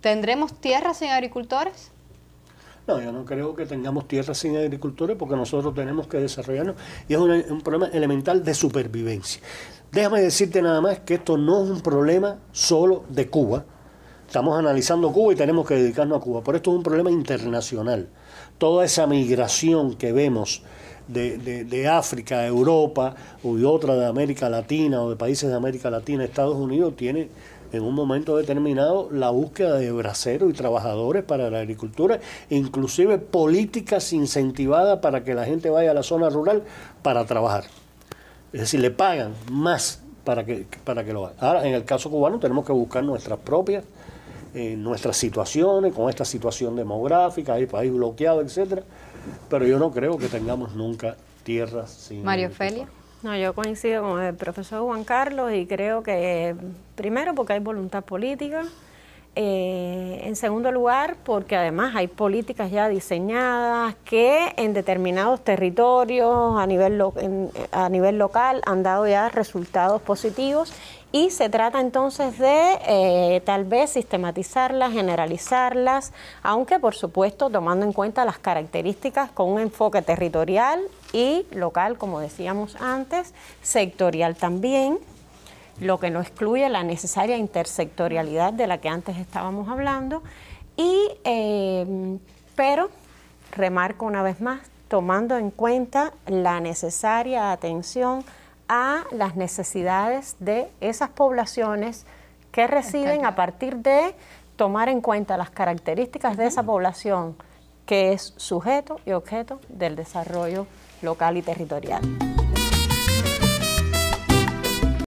¿Tendremos tierras sin agricultores? No, yo no creo que tengamos tierras sin agricultores porque nosotros tenemos que desarrollarnos y es un, problema elemental de supervivencia. Déjame decirte nada más que esto no es un problema solo de Cuba. Estamos analizando Cuba y tenemos que dedicarnos a Cuba, Por esto es un problema internacional. Toda esa migración que vemos de, África, Europa, o de otra de América Latina, o de países de América Latina, Estados Unidos tiene en un momento determinado la búsqueda de braceros y trabajadores para la agricultura, inclusive políticas incentivadas para que la gente vaya a la zona rural para trabajar. Es decir, le pagan más para que, lo haga Ahora, en el caso cubano tenemos que buscar nuestras propias, eh, nuestras situaciones, con esta situación demográfica, el país bloqueado, etcétera pero yo no creo que tengamos nunca tierras sin... Mario Felia. No, yo coincido con el profesor Juan Carlos y creo que primero porque hay voluntad política, eh, en segundo lugar porque además hay políticas ya diseñadas que en determinados territorios a nivel, a nivel local han dado ya resultados positivos y se trata entonces de eh, tal vez sistematizarlas, generalizarlas, aunque por supuesto tomando en cuenta las características con un enfoque territorial y local, como decíamos antes, sectorial también, lo que no excluye la necesaria intersectorialidad de la que antes estábamos hablando, y, em, pero remarco una vez más, tomando en cuenta la necesaria atención a las necesidades de esas poblaciones que reciben a partir de tomar en cuenta las características de esa población que es sujeto y objeto del desarrollo local y territorial.